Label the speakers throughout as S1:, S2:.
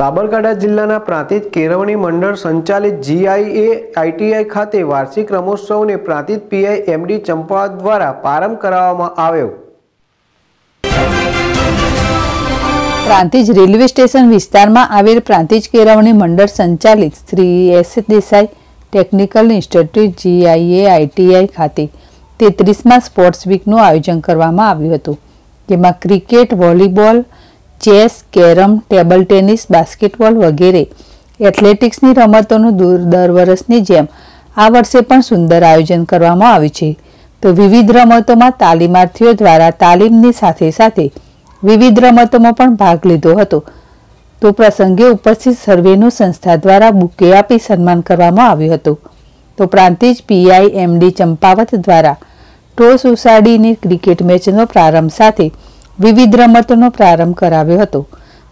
S1: સાબરકાંઠા જિલ્લાના પ્રાંતિજ કેળવણી મંડળ સંચાલિત જીઆઈએ આઈટીઆઈ ખાતે વાર્ષિક રમોત્સવને પ્રાંતિજ પીઆઈ એમડી ચંપા દ્વારા પ્રારંભ કરાવવામાં આવ્યો
S2: પ્રાંતિજ રેલવે સ્ટેશન વિસ્તારમાં આવેલ પ્રાંતિજ કેળવણી મંડળ સંચાલિત Shri S Desai technical institute GIA ITI ખાતે તેત્રીસમાં સ્પોર્ટ્સ વીકનું આયોજન કરવામાં આવ્યું હતું જેમાં cricket volleyball chess carrom table tennis basketball વગેરે એથ્લેટિક્સની રમતોનું દૂર દર વર્ષની જેમ આ વર્ષે પણ સુંદર આયોજન કરવામાં આવ્યું છે તો વિવિધ રમતોમાં તાલીમાર્થીઓ દ્વારા તાલીમની સાથે સાથે વિવિધ રમતોમાં પણ ભાગ લીધો હતો તો પ્રસંગે ઉપસ્થિત સર્વેનું સંસ્થા દ્વારા બુકે આપી સન્માન કરવામાં આવ્યું હતું તો પ્રાંતિજ પીઆઈ એમડી ચંપાવત દ્વારા ટોસ ઉસાડીની ક્રિકેટ મેચનો પ્રારંભ સાથે વિવિધ રમતોનો પ્રારંભ કરાવ્યો હતો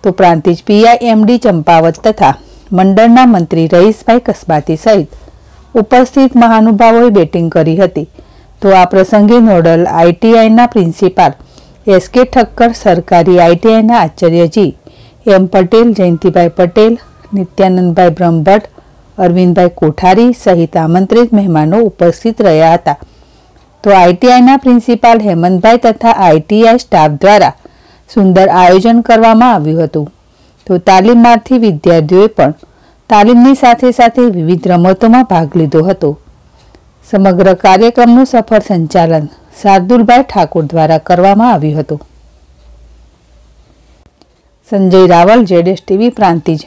S2: તો પ્રાંતિજ પીઆઈ એમડી ચંપાવત તથા મંડળના મંત્રી રહીશભાઈ કસબાતી સહિત ઉપસ્થિત મહાનુભાવોએ બેટિંગ કરી હતી તો આ પ્રસંગે નોડલ આઈટીઆઈના પ્રિન્સિપાલ એસ કે ઠક્કર સરકારી આઈટીઆઈના આચાર્યજી એમ પટેલ જયંતિભાઈ પટેલ નિત્યાનંદભાઈ બ્રહ્મભટ્ટ અરવિંદભાઈ કોઠારી સહિત આમંત્રિત મહેમાનો ઉપસ્થિત રહ્યા હતા તો આઈટીઆઈના પ્રિન્સિપાલ હેમંતભાઈ તથા આઈટીઆઈ સ્ટાફ દ્વારા સુંદર આયોજન કરવામાં આવ્યું હતું તો તાલીમાર્થી વિદ્યાર્થીઓએ પણ તાલીમની સાથે સાથે વિવિધ રમતોમાં ભાગ લીધો હતો સમગ્ર કાર્યક્રમનું સફળ સંચાલન શાર્દુલભાઈ ઠાકોર દ્વારા કરવામાં આવ્યું હતું સંજય રાવલ જેડેશ ટીવી પ્રાંતિજ